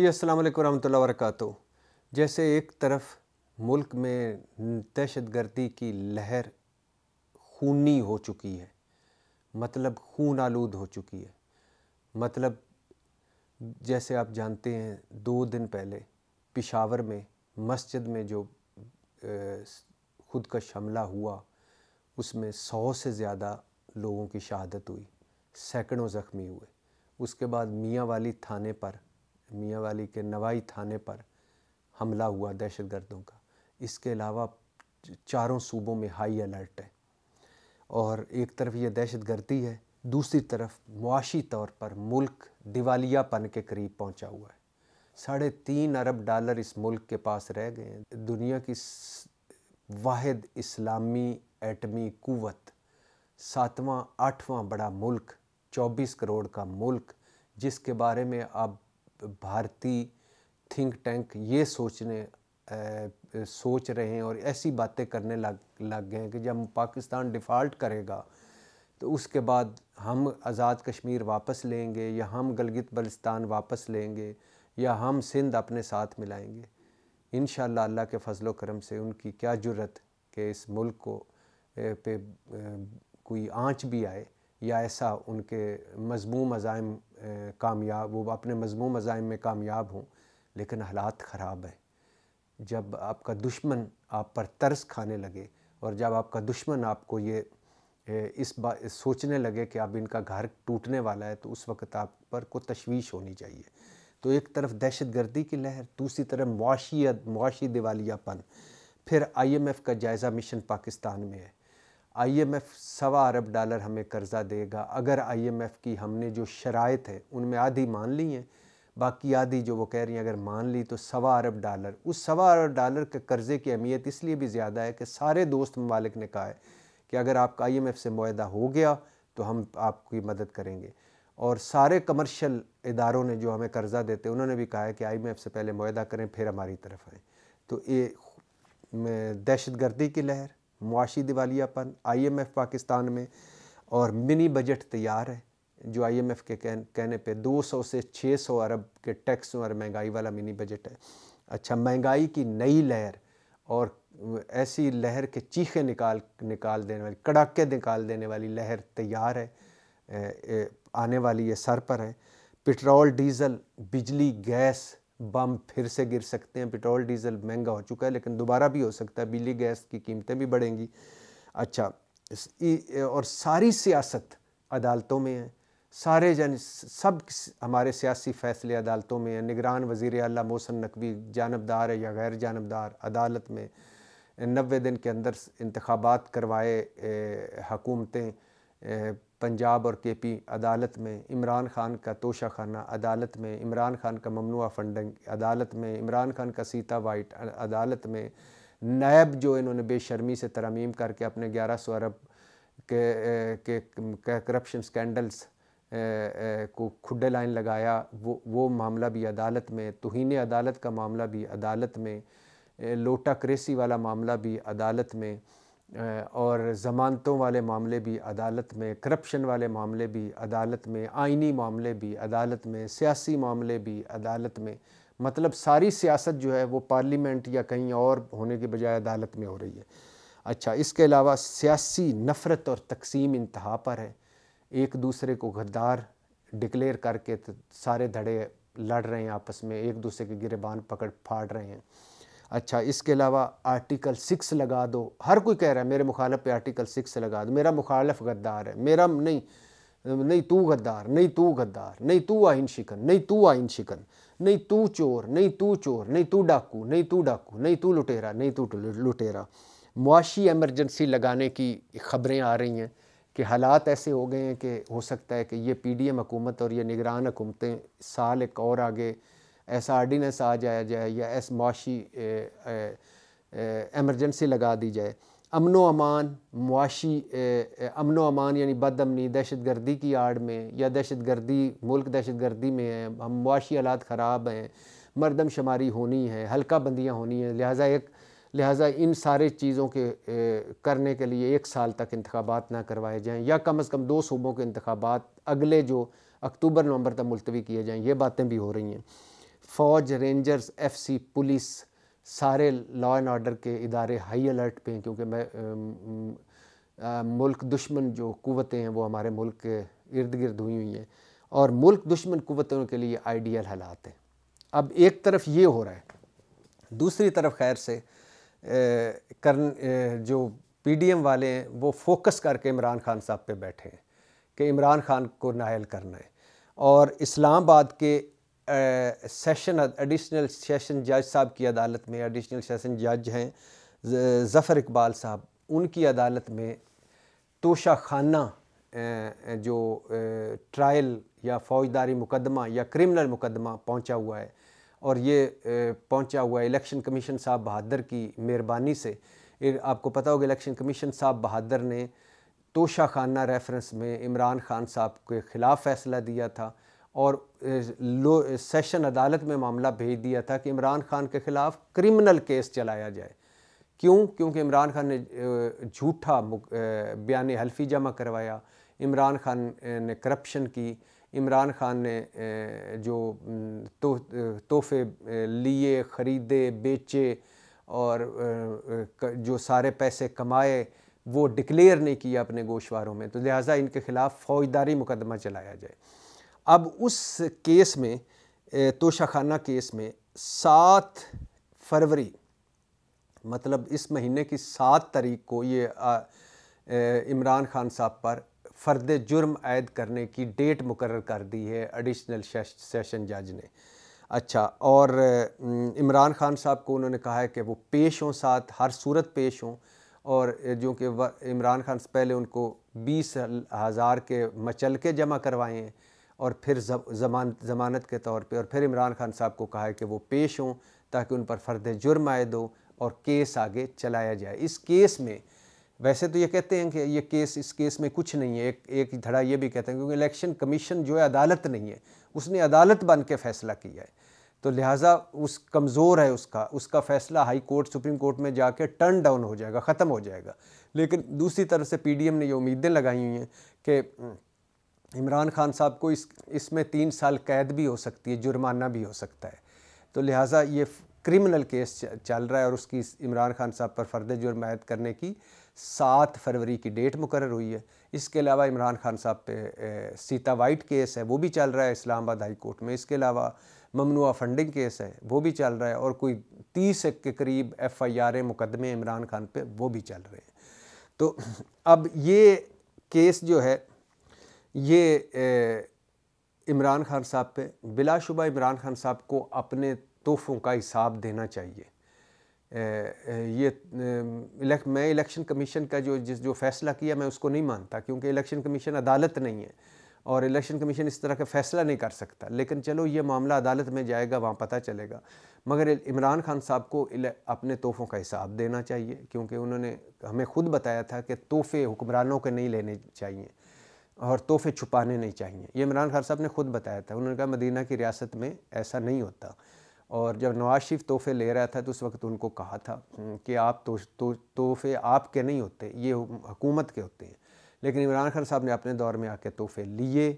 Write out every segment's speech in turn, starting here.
जी असल वालेकुम वरक जैसे एक तरफ मुल्क में दहशत गर्दी की लहर खूनी हो चुकी है मतलब खून आलूद हो चुकी है मतलब जैसे आप जानते हैं दो दिन पहले पिशावर में मस्जिद में जो खुदकश हमला हुआ उसमें सौ से ज़्यादा लोगों की शहादत हुई सैकड़ों ज़ख्मी हुए उसके बाद मियाँ वाली थाने पर मियाँ वाली के नवाई थाने पर हमला हुआ दहशत गर्दों का इसके अलावा चारों सूबों में हाई अलर्ट है और एक तरफ ये दहशत गर्दी है दूसरी तरफ मुआशी तौर पर मुल्क दिवालियापन के करीब पहुंचा हुआ है साढ़े तीन अरब डॉलर इस मुल्क के पास रह गए हैं दुनिया की वाहिद इस्लामी एटमी कुवत सातवां आठवां बड़ा मुल्क 24 करोड़ का मुल्क जिसके बारे में अब भारतीय थिंक टैंक ये सोचने आ, सोच रहे हैं और ऐसी बातें करने लग लग गए हैं कि जब पाकिस्तान डिफ़ॉल्ट करेगा तो उसके बाद हम आज़ाद कश्मीर वापस लेंगे या हम गलगित बलिस्तान वापस लेंगे या हम सिंध अपने साथ मिलाएंगे इन अल्लाह के फजलो करम से उनकी क्या जरूरत कि इस मुल्क को पे कोई आँच भी आए या ऐसा उनके मजमू मज़ाइम कामयाब वो अपने मजमू मज़ाइम में कामयाब हों लेकिन हालात ख़राब हैं जब आपका दुश्मन आप पर तरस खाने लगे और जब आपका दुश्मन आपको ये इस बात सोचने लगे कि अब इनका घर टूटने वाला है तो उस वक्त आप पर को तशवीश होनी चाहिए तो एक तरफ दहशत गर्दी की लहर दूसरी तरफ मुआशी मुआशी दिवालियापन फिर आईएमएफ का जायज़ा मिशन पाकिस्तान में है आईएमएफ सवा अरब डॉलर हमें कर्ज़ा देगा अगर आईएमएफ की हमने जो शरात है उनमें आधी मान ली हैं बाकी आधी जो वो कह रही हैं अगर मान ली तो सवा अरब डॉलर उस सवा अरब डॉलर के कर्ज़े की अहमियत इसलिए भी ज़्यादा है कि सारे दोस्त ममालिक ने कहा है कि अगर आपका आई से माहदा हो गया तो हम आपकी मदद करेंगे और सारे कमर्शल इदारों ने जो हमें कर्ज़ा देते हैं उन्होंने भी कहा है कि आई से पहले माहा करें फिर हमारी तरफ आएँ तो ये दहशत की लहर मुआशी दिवालियापन आईएमएफ पाकिस्तान में और मिनी बजट तैयार है जो आईएमएफ के कह कहने पे 200 से 600 अरब के टैक्स और महंगाई वाला मिनी बजट है अच्छा महंगाई की नई लहर और ऐसी लहर के चीखे निकाल निकाल देने वाली कड़ाके निकाल देने वाली लहर तैयार है आने वाली ये सर पर है पेट्रोल डीज़ल बिजली गैस बम फिर से गिर सकते हैं पेट्रोल डीजल महंगा हो चुका है लेकिन दोबारा भी हो सकता है बिजली गैस की कीमतें भी बढ़ेंगी अच्छा और सारी सियासत अदालतों में है सारे जन सब हमारे सियासी फैसले अदालतों में हैं निगरान वज़ी अला मोहसन नकवी जानबदार है या गैर जानबदार अदालत में नबे दिन के अंदर इंतबात करवाए हकूमतें पंजाब और के पी अदालत में इमरान खान का तोशा खाना अदालत में इमरान खान का ममनुआ फंडिंग अदालत में इमरान खान का सीता वाइट अदालत में नैब जो इन्होंने बेशर्मी से तरमीम करके अपने ग्यारह सौ अरब के के करप्शन स्कैंडल्स को खुडे लाइन लगाया वो वो मामला भी अदालत में तोहन अदालत का मामला भी अदालत में लोटा क्रेसी वाला मामला भी अदालत में और ज़मानतों वाले मामले भी अदालत में करप्शन वाले मामले भी अदालत में आइनी मामले भी अदालत में सियासी मामले भी अदालत में मतलब सारी सियासत जो है वो पार्लियामेंट या कहीं और होने के बजाय अदालत में हो रही है अच्छा इसके अलावा सियासी नफ़रत और तकसीम इंतहा पर है एक दूसरे को गद्दार डिक्लेयर करके तो सारे धड़े लड़ रहे हैं आपस में एक दूसरे के गिरबान पकड़ फाड़ रहे हैं अच्छा इसके अलावा आर्टिकल सिक्स लगा दो हर कोई कह रहा है मेरे मुखालफ पे आर्टिकल सिक्स लगा दो मेरा मुखालफ गद्दार है मेरा नहीं नहीं तू गद्दार नहीं तू गद्दार नहीं तू आइन शिकन नहीं तू आइन शिकन नहीं तू चोर नहीं तू चोर नहीं तू डाकू नहीं तू डाकू नहीं तू लुटेरा नहीं तू लुटेरा मुआशी एमरजेंसी लगाने की खबरें आ रही हैं कि हालात ऐसे हो गए हैं कि हो सकता है कि ये पी डी एम हकूमत और ये निगरान हकूमतें साल एक और आगे ऐसा आर्डीनेंस आ जाया जाए या ऐसा मुआशी एमरजेंसी लगा दी जाए अमन अमान मुआशी अमन व अमान यानी बदअमनी दहशत गर्दी की आड़ में या दहशत गर्दी मुल्क दहशत गर्दी में है हम मुआशी हालात ख़राब हैं मरदम होनी है हल्का बंदियाँ होनी हैं लिहाजा एक लिहाजा इन सारे चीज़ों के ए, करने के लिए एक साल तक इंतबात ना करवाए जाएँ या कम अज़ कम दो सूबों के इंतबात अगले जो अक्टूबर नवंबर तक मुलतवी किए जाएँ ये बातें भी हो रही हैं फ़ौज रेंजर्स एफसी पुलिस सारे लॉ एंड ऑर्डर के इदारे हाई अलर्ट पे हैं क्योंकि मैं मुल्क दुश्मन जो कुतें हैं वो हमारे मुल्क के इर्द गिर्द हुई हुई हैं और मुल्क दुश्मन कुतों के लिए आइडियल हालात हैं अब एक तरफ ये हो रहा है दूसरी तरफ खैर से कर करन पी जो पीडीएम वाले हैं वो फोकस करके इमरान खान साहब पे बैठे हैं कि इमरान खान को नायल करना है और इस्लामाबाद के सेशन एडिशनल सेशन जज साहब की अदालत में एडिशनल सेशन जज हैं ज़फ़र इकबाल साहब उनकी अदालत में तोशा खाना जो ट्रायल या फौजदारी मुकदमा या क्रिमिनल मुकदमा पहुंचा हुआ है और ये पहुंचा हुआ है इलेक्शन कमीशन साहब बहादुर की मेहरबानी से आपको पता होगा इलेक्शन कमीशन साहब बहादुर ने तोशा खाना रेफरेंस में इमरान खान साहब के ख़िलाफ़ फ़ैसला दिया था और लो सेशन अदालत में मामला भेज दिया था कि इमरान खान के ख़िलाफ़ क्रिमिनल केस चलाया जाए क्यों क्योंकि इमरान खान ने झूठा बयान हल्फी जमा करवाया इमरान खान ने करप्शन की इमरान खान ने जो तो तोहफे लिए ख़रीदे बेचे और जो सारे पैसे कमाए वो डिक्लेयर नहीं किया अपने गोशवारों में तो लिहाजा इनके ख़िलाफ़ फौजदारी मुकदमा चलाया जाए अब उस केस में तोशाखाना केस में सात फरवरी मतलब इस महीने की सात तारीख को ये इमरान खान साहब पर फ़र्द जुर्म आयद करने की डेट मुकर कर दी है एडिशनल सेशन जज ने अच्छा और इमरान खान साहब को उन्होंने कहा है कि वो पेश हों साथ हर सूरत पेश हों और जो कि इमरान खान से पहले उनको बीस हज़ार के मचल के जमा करवाए हैं और फिर जमान ज़मानत के तौर पे और फिर इमरान खान साहब को कहा है कि वो पेश हों ताकि उन पर फ़र्द जुर्म आए दो और केस आगे चलाया जाए इस केस में वैसे तो ये कहते हैं कि ये केस इस केस में कुछ नहीं है एक एक धड़ा ये भी कहते हैं क्योंकि इलेक्शन कमीशन जो है अदालत नहीं है उसने अदालत बन के फ़ैसला किया है तो लिहाजा उस कमज़ोर है उसका उसका फ़ैसला हाई कोर्ट सुप्रीम कोर्ट में जाके टर्न डाउन हो जाएगा ख़त्म हो जाएगा लेकिन दूसरी तरफ से पीडीएम ने ये उम्मीदें लगाई हुई हैं कि इमरान खान साहब को इस इसमें तीन साल कैद भी हो सकती है जुर्माना भी हो सकता है तो लिहाजा ये क्रिमिनल केस चल रहा है और उसकी इमरान खान साहब पर फर्द जुर्म आयद करने की सात फरवरी की डेट मुकर हुई है इसके अलावा इमरान खान साहब पे सीता वाइट केस है वो भी चल रहा है इस्लामाबाद हाई कोर्ट में इसके अलावा ममनुआ फंडिंग केस है वो भी चल रहा है और कोई तीस के करीब एफ़ आई आर मुकदमे इमरान खान पे वो भी चल रहे हैं तो अब ये केस जो है ये इमरान खान साहब पे बिलाशुबा इमरान खान साहब को अपने तोहफ़ों का हिसाब देना चाहिए ये मैं इलेक्शन कमीशन का जो जिस जो फ़ैसला किया मैं उसको नहीं मानता क्योंकि इलेक्शन कमीशन अदालत नहीं है और इलेक्शन कमीशन इस तरह का फ़ैसला नहीं कर सकता लेकिन चलो ये मामला अदालत में जाएगा वहाँ पता चलेगा मगर इमरान खान साहब को अपने तोहफ़ों का हिसाब देना चाहिए क्योंकि उन्होंने हमें खुद बताया था कि तोहफ़े हुक्मरानों के नहीं लेने चाहिए और तोहफे छुपाने नहीं चाहिए ये इमरान खान साहब ने ख़ुद बताया था उन्होंने कहा मदीना की रियासत में ऐसा नहीं होता और जब नवाज शरीफ तोहफे ले रहा था तो उस वक्त उनको कहा था कि आप तो, तो, तोहफे आपके नहीं होते ये हुकूमत के होते हैं लेकिन इमरान खान साहब ने अपने दौर में आके तोहफे लिए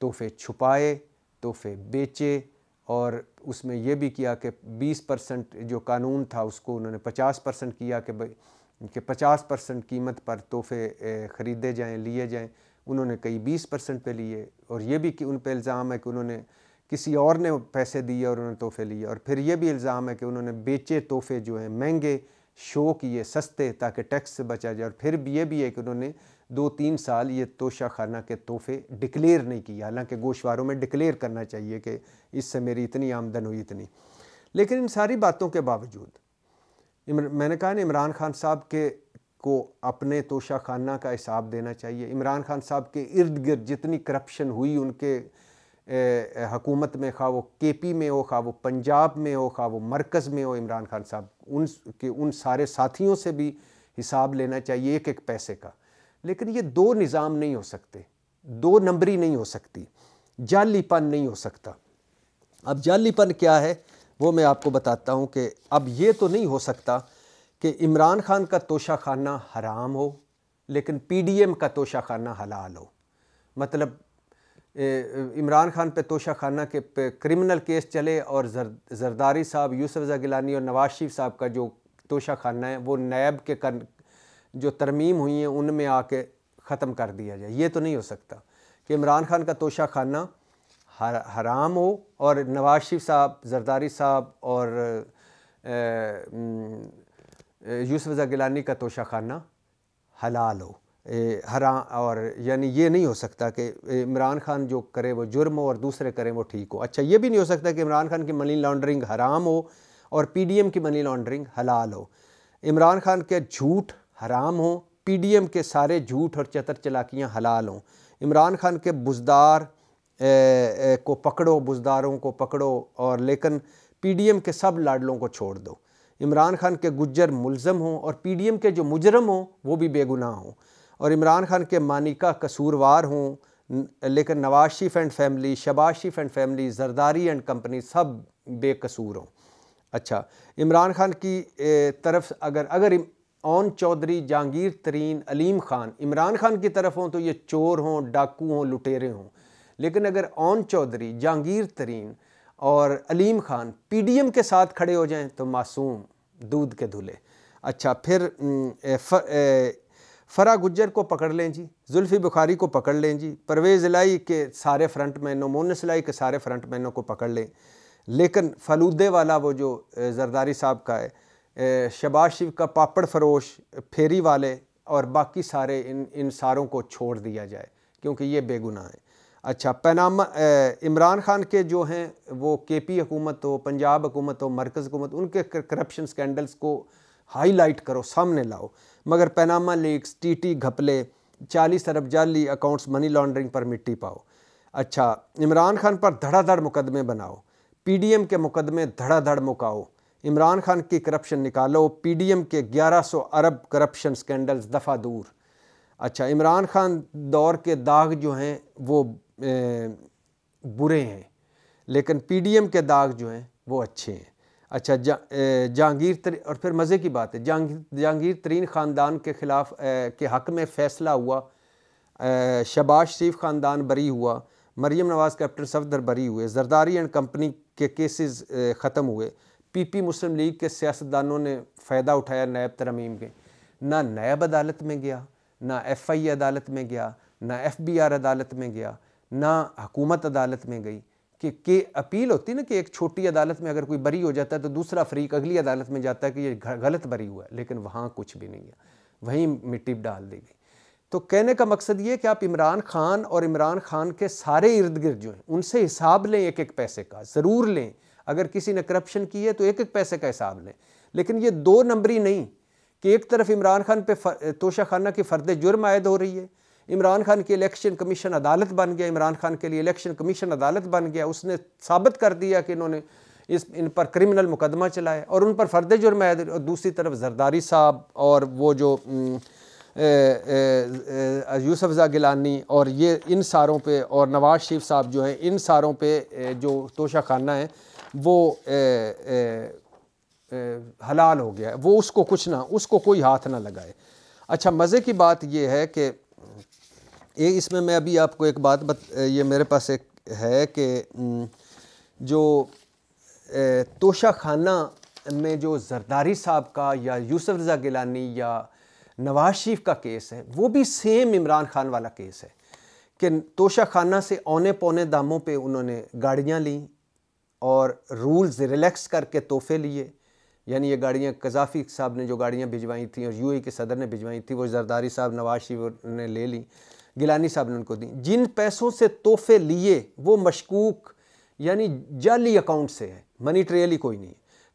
तोहफे छुपाए तोहफे बेचे और उसमें यह भी किया कि 20 परसेंट जो कानून था उसको उन्होंने 50 परसेंट किया कि कि 50 परसेंट कीमत पर तोहफे ख़रीदे जाएं लिए जाएं उन्होंने कई बीस परसेंट पे लिए और ये भी कि उन पर इल्ज़ाम है कि उन्होंने किसी और ने पैसे दिए और उन्होंने तोहफे लिए और फिर ये भी इल्ज़ाम है कि उन्होंने बेचे तोहफे जो हैं महंगे शो किए सस्ते ताकि टैक्स से बचा जाए और फिर भी ये भी है कि उन्होंने दो तीन साल ये तोशा खाना के तोहफे डिक्लेयर नहीं किए हालांकि गोशवारों में डिक्लेयर करना चाहिए कि इससे मेरी इतनी आमदन हुई इतनी लेकिन इन सारी बातों के बावजूद मैंने कहा ना इमरान खान साहब के को अपने तोशा खाना का हिसाब देना चाहिए इमरान खान साहब के इर्द गिर्द जितनी करप्शन हुई उनके हकूमत में खा वो के पी में हो खा वो पंजाब में हो खा वो मरकज़ में हो इमरान खान साहब उन के उन सारे साथियों से भी हिसाब लेना चाहिए एक एक पैसे का लेकिन ये दो निज़ाम नहीं हो सकते दो नंबरी नहीं हो सकती जालीपन नहीं हो सकता अब जालीपन क्या है वो मैं आपको बताता हूँ कि अब ये तो नहीं हो सकता कि इमरान खान का तोशा खाना हराम हो लेकिन पी डी एम का तोशा खाना हलाल हो मतलब इमरान खान पे तोशा खाना के पे क्रिमिनल केस चले और जर, जरदारी साहब यूसुफ़ा गिलानी और नवाज शरीफ साहब का जो तोशा खाना है वो नैब के कर, जो तरमीम हुई हैं उनमें आके ख़त्म कर दिया जाए ये तो नहीं हो सकता कि इमरान खान का तोशा खाना हर, हराम हो और नवाज शरीफ साहब जरदारी साहब और यूसुफ ज़गिलानी का तोशा खाना हलाल हो हरा और यानी ये नहीं हो सकता कि इमरान खान जो करे वो जुर्म हो और दूसरे करें वो ठीक हो अच्छा ये भी नहीं हो सकता कि इमरान खान की मनी लॉन्ड्रिंग हराम हो और पीडीएम की मनी लॉन्ड्रिंग हलाल हो इमरान खान के झूठ हराम हो पीडीएम के सारे झूठ और चतर चलाकियाँ हलाल हों इमरान खान के बुजदार को पकड़ो बुजदारों को पकड़ो और लेकिन एम के सब लाडलों को छोड़ दो इमरान खान के गुज्जर मुलजम हों और पी डी एम के जो मुजरम हों वो भी बेगुनाह हों और इमरान खान के मानिका कसूरवार हों लेकिन नवाज शिफ एंड फैमिली शबाज शिफ and family Zardari and company सब बेकसूर हों अच्छा इमरान खान की तरफ अगर अगर ओन चौधरी जहांगीर तरीन अलीम खान इमरान खान की तरफ हों तो ये चोर हों डाकू हों लुटेरे हों लेकिन अगर ओन चौधरी जहांगीर तरीन और अलीम खान पीडीएम के साथ खड़े हो जाएं तो मासूम दूध के धुले अच्छा फिर फ़रा गुज्जर को पकड़ लें जी जुल्फ़ी बुखारी को पकड़ लें जी परवेज़ लाई के सारे फ्रंट मैनों मोनस इलाई के सारे फ्रंट मैनों को पकड़ लें लेकिन फलूदे वाला वो जो जरदारी साहब का है शबाज शिव का पापड़ फरोश फेरी वाले और बाकी सारे इन इन सारों को छोड़ दिया जाए क्योंकि ये बेगुनाह है अच्छा पैनामा इमरान खान के जो हैं वो के पी हुकूमत हो पंजाब हुकूमत हो मरकज़ हुकूमत उनके करप्शन स्कैंडल्स को हाईलाइट करो सामने लाओ मगर पैनामा लीक्स टी घपले चालीस अरब जाली अकाउंट्स मनी लॉन्ड्रिंग पर मिट्टी पाओ अच्छा इमरान खान पर धड़ाधड़ मुकदमे बनाओ एम के मुकदमे धड़ाधड़ मुकाओ इमरान खान की करप्शन निकालो एम के सौ अरब करप्शन स्कैंडल्स दफ़ा दूर अच्छा इमरान खान दौर के दाग जो हैं वो बुरे हैं लेकिन पीडीएम के दाग जो हैं वो अच्छे हैं अच्छा जा, जहांगीर और फिर मज़े की बात है जहांगीर तरीन ख़ानदान के ख़िलाफ़ के हक़ में फ़ैसला हुआ शबाज शरीफ ख़ानदान बरी हुआ मरीम नवाज़ कैप्टन सफदर बरी हुए जरदारी एंड कंपनी के केसेस ख़त्म हुए पी पी मुस्लिम लीग के सियासतदानों ने फ़ायदा उठाया नायब तरमीम के ना नायब अदालत में गया ना एफ आई अदालत में गया ना एफ बी आर अदालत में गया ना हकूमत अदालत में गई कि के अपील होती ना कि एक छोटी अदालत में अगर कोई बरी हो जाता है तो दूसरा फरीक अगली अदालत में जाता है कि ये गलत बरी हुआ है लेकिन वहाँ कुछ भी नहीं है वहीं मिट्टी डाल दी गई तो कहने का मकसद ये कि आप इमरान खान और इमरान खान के सारे इर्द गिर्द जो हैं उनसे हिसाब लें एक एक पैसे का ज़रूर लें अगर किसी ने करप्शन की है तो एक एक पैसे का हिसाब लें लेकिन ये दो नंबरी नहीं कि एक तरफ इमरान खान पर तोशा खाना की फ़र्द जुर्म आयद हो रही है इमरान खान की इलेक्शन कमीशन अदालत बन गया इमरान खान के लिए इलेक्शन कमीशन अदालत बन गया उसने साबित कर दिया कि इन्होंने इस इन पर क्रिमिनल मुकदमा चलाया और उन पर फर्द जुर्म और दूसरी तरफ जरदारी साहब और वो जो यूसफजा गिलानी और ये इन सारों पे और नवाज शरीफ साहब जो हैं इन सारों पे जो तोशा खाना है वो ए, ए, ए, हलाल हो गया है वो उसको कुछ ना उसको कोई हाथ ना लगाए अच्छा मज़े की बात ये है कि ये इसमें मैं अभी आपको एक बात बत, ये मेरे पास एक है कि जो तोशा खाना में जो जरदारी साहब का या यूसुफ रज़ा गिलानी या नवाज शरीफ का केस है वो भी सेम इमरान खान वाला केस है कि तोशा खाना से औने पौने दामों पे उन्होंने गाड़ियाँ लीं और रूल्स रिलैक्स करके तोहफे लिए यानी ये गाड़ियाँ कजाफी साहब ने जो गाड़ियाँ भिजवाई थी और यूएई के सदर ने भिजवाई थी वो जरदारी साहब नवाज शरीफ ने ले ली गिलानी साहब ने उनको दी जिन पैसों से तोहफे लिए वो मशकूक यानी जाली अकाउंट से है मनी ट्रेल ही कोई नहीं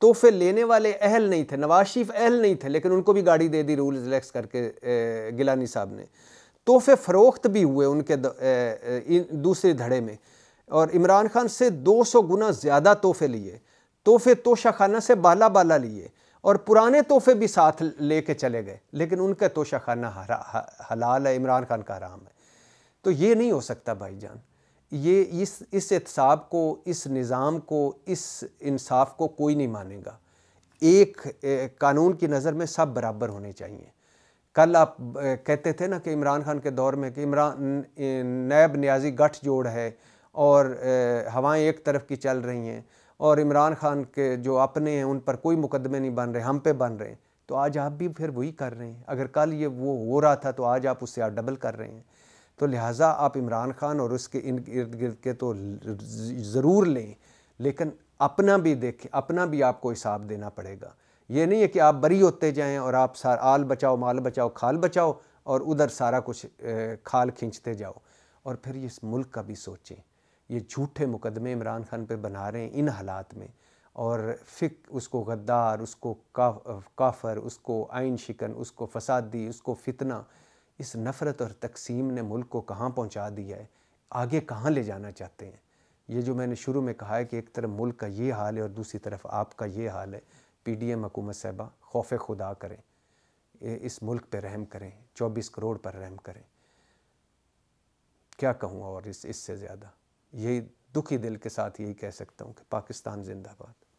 तोहफे लेने वाले अहल नहीं थे नवाज शरीफ अहल नहीं थे लेकिन उनको भी गाड़ी दे दी रूल रिलैक्स करके गिलानी साहब ने तोहफे फ़रोख्त भी हुए उनके दूसरे धड़े में और इमरान खान से 200 गुना ज़्यादा तोहफे लिए तोहफे तोशाखाना खाना से बाला बाला लिए और पुराने तोहफे भी साथ ले कर चले गए लेकिन उनका तोशा खाना हलाल है इमरान खान का हराम है तो ये नहीं हो सकता भाईजान ये इस इस एहतसाब को इस निज़ाम को इस इंसाफ को कोई नहीं मानेगा एक ए, कानून की नज़र में सब बराबर होने चाहिए कल आप ए, कहते थे ना कि इमरान खान के दौर में कि इमरान नैब न्याजी गठजोड़ है और ए, हवाएं एक तरफ की चल रही हैं और इमरान खान के जो अपने हैं उन पर कोई मुकदमे नहीं बन रहे हम पे बन रहे हैं तो आज आप भी फिर वही कर रहे हैं अगर कल ये वो हो रहा था तो आज आप उससे आप डबल कर रहे हैं तो लिहाजा आप इमरान खान और उसके इन इर्द गिर्द के तो ज़रूर लें लेकिन अपना भी देखें अपना भी आपको हिसाब देना पड़ेगा ये नहीं है कि आप बरी होते जाएँ और आप सार आल बचाओ माल बचाओ खाल बचाओ और उधर सारा कुछ खाल खींचते जाओ और फिर इस मुल्क का भी सोचें ये झूठे मुकदमे इमरान खान पे बना रहे हैं इन हालात में और फ़िक उसको गद्दार उसको का, काफर उसको आइन शिकन उसको फसादी उसको फितना इस नफ़रत और तकसीम ने मुल्क को कहाँ पहुँचा दिया है आगे कहाँ ले जाना चाहते हैं ये जो मैंने शुरू में कहा है कि एक तरफ मुल्क का ये हाल है और दूसरी तरफ आपका ये हाल है पी डी एम हकूमत साहबा खौफ खुदा करें इस मुल्क पर रहम करें चौबीस करोड़ पर रहम करें क्या कहूँ और इस इससे ज़्यादा यही दुखी दिल के साथ यही कह सकता हूँ कि पाकिस्तान जिंदाबाद